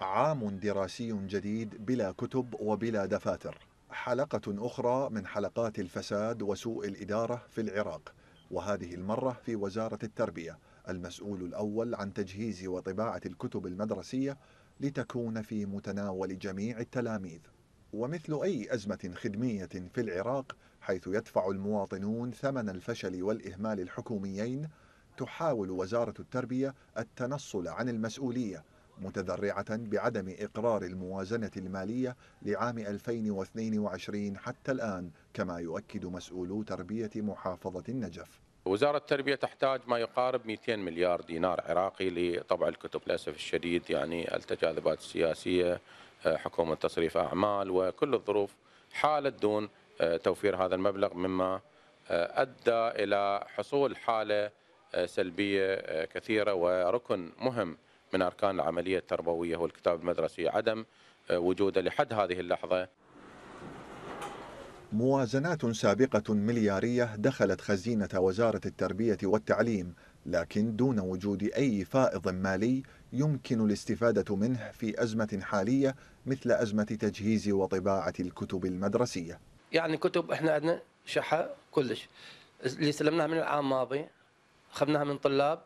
عام دراسي جديد بلا كتب وبلا دفاتر حلقة أخرى من حلقات الفساد وسوء الإدارة في العراق وهذه المرة في وزارة التربية المسؤول الأول عن تجهيز وطباعة الكتب المدرسية لتكون في متناول جميع التلاميذ ومثل أي أزمة خدمية في العراق حيث يدفع المواطنون ثمن الفشل والإهمال الحكوميين تحاول وزارة التربية التنصل عن المسؤولية متذرعة بعدم إقرار الموازنة المالية لعام 2022 حتى الآن كما يؤكد مسؤولو تربية محافظة النجف وزارة التربية تحتاج ما يقارب 200 مليار دينار عراقي لطبع الكتب للأسف الشديد يعني التجاذبات السياسية آه، حكومة تصريف أعمال وكل الظروف حالت دون آه، توفير هذا المبلغ مما آه، أدى إلى حصول حالة سلبية كثيرة وركن مهم من أركان العملية التربوية والكتاب المدرسي عدم آه، وجوده لحد هذه اللحظة موازنات سابقة مليارية دخلت خزينة وزارة التربية والتعليم لكن دون وجود أي فائض مالي يمكن الاستفادة منه في أزمة حالية مثل أزمة تجهيز وطباعة الكتب المدرسية يعني كتب احنا عندنا شحة كلش اللي سلمناها من العام الماضي أخذناها من طلاب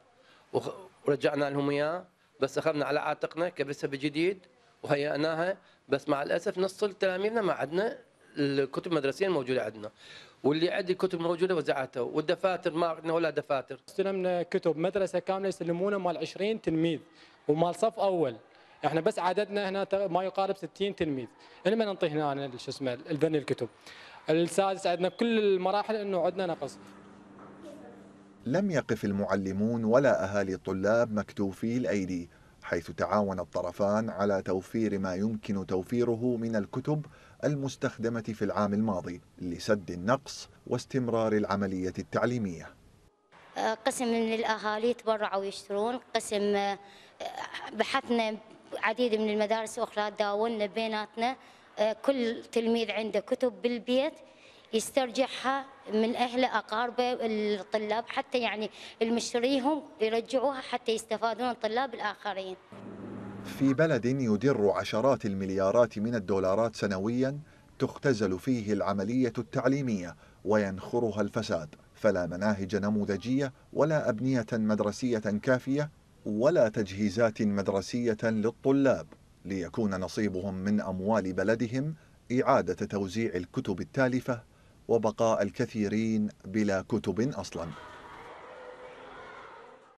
ورجعنا لهم إياه بس اخذنا على عاتقنا كبسها بجديد وهيئناها بس مع الاسف نص تلاميذنا ما عندنا الكتب المدرسيه الموجوده عندنا واللي عندي كتب موجوده وزعتها والدفاتر ما عندنا ولا دفاتر استلمنا كتب مدرسه كامله يسلمونا مال 20 تلميذ ومال صف اول احنا بس عددنا هنا ما يقارب 60 تلميذ لما ننطي هنا شو اسمه الفن الكتب السادس عندنا كل المراحل انه عندنا نقص لم يقف المعلمون ولا أهالي الطلاب مكتوفي الأيدي حيث تعاون الطرفان على توفير ما يمكن توفيره من الكتب المستخدمة في العام الماضي لسد النقص واستمرار العملية التعليمية آه، قسم من الأهالي تبرعوا ويشترون قسم آه، بحثنا عديد من المدارس الأخرى داولنا بيناتنا آه، كل تلميذ عنده كتب بالبيت يسترجعها من أهله أقاربه الطلاب حتى يعني المشتريهم يرجعوها حتى يستفادون الطلاب الآخرين في بلد يدر عشرات المليارات من الدولارات سنويا تختزل فيه العملية التعليمية وينخرها الفساد فلا مناهج نموذجية ولا أبنية مدرسية كافية ولا تجهيزات مدرسية للطلاب ليكون نصيبهم من أموال بلدهم إعادة توزيع الكتب التالفة وبقاء الكثيرين بلا كتب أصلاً